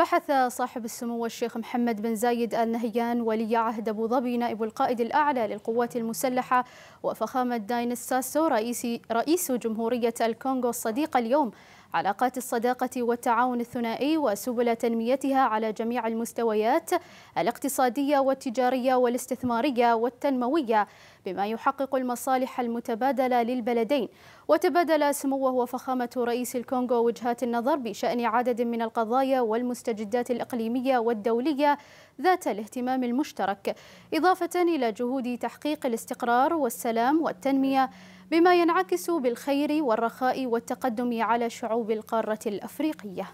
بحث صاحب السمو الشيخ محمد بن زايد آل نهيان ولي عهد أبو ظبي نائب القائد الأعلى للقوات المسلحة وفخامة داين الساسو رئيس, رئيس جمهورية الكونغو الصديقة اليوم علاقات الصداقة والتعاون الثنائي وسبل تنميتها على جميع المستويات الاقتصادية والتجارية والاستثمارية والتنموية بما يحقق المصالح المتبادلة للبلدين وتبادل سموه وفخامة رئيس الكونغو وجهات النظر بشأن عدد من القضايا والمستجدات الإقليمية والدولية ذات الاهتمام المشترك إضافة إلى جهود تحقيق الاستقرار والسلام والتنمية بما ينعكس بالخير والرخاء والتقدم على شعوب القارة الأفريقية